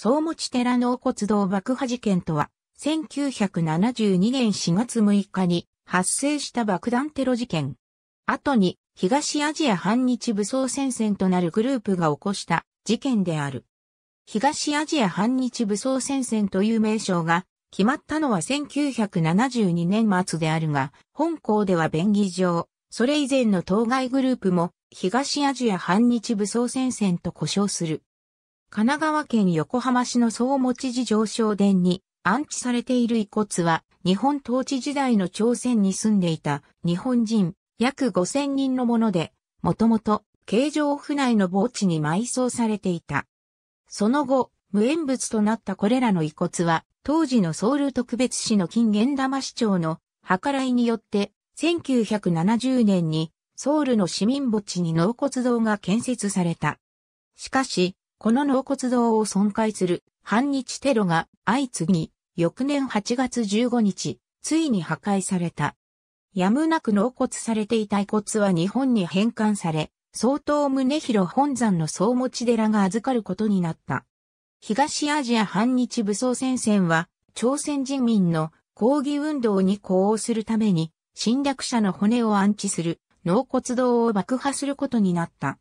総持寺納骨堂爆破事件とは、1972年4月6日に発生した爆弾テロ事件。後に東アジア反日武装戦線となるグループが起こした事件である。東アジア反日武装戦線という名称が決まったのは1972年末であるが、本校では便宜上、それ以前の当該グループも東アジア反日武装戦線と呼称する。神奈川県横浜市の総持寺上昇殿に安置されている遺骨は、日本統治時代の朝鮮に住んでいた日本人約5000人のもので、もともと、京城府内の墓地に埋葬されていた。その後、無縁物となったこれらの遺骨は、当時のソウル特別市の金元玉市長の計らいによって、1970年にソウルの市民墓地に納骨堂が建設された。しかし、この納骨堂を損壊する反日テロが相次ぎ、翌年8月15日、ついに破壊された。やむなく納骨されていた遺骨は日本に返還され、総統宗広本山の総持寺が預かることになった。東アジア反日武装戦線は、朝鮮人民の抗議運動に呼応するために、侵略者の骨を安置する納骨堂を爆破することになった。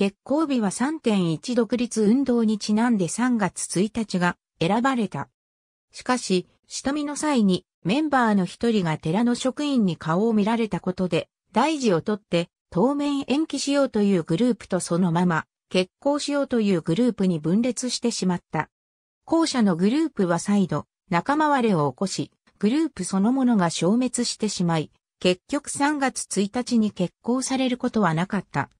月光日は3.1独立運動にちなんで3月1日が選ばれた。しかし、下見の際にメンバーの一人が寺の職員に顔を見られたことで、大事をとって当面延期しようというグループとそのまま、結婚しようというグループに分裂してしまった。後者のグループは再度、仲間割れを起こし、グループそのものが消滅してしまい、結局3月1日に結婚されることはなかった。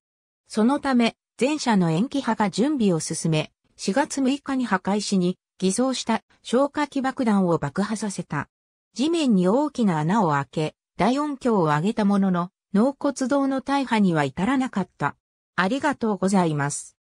そのため、前者の延期派が準備を進め、4月6日に破壊しに偽装した消火器爆弾を爆破させた。地面に大きな穴を開け、大音響を上げたものの、納骨堂の大破には至らなかった。ありがとうございます。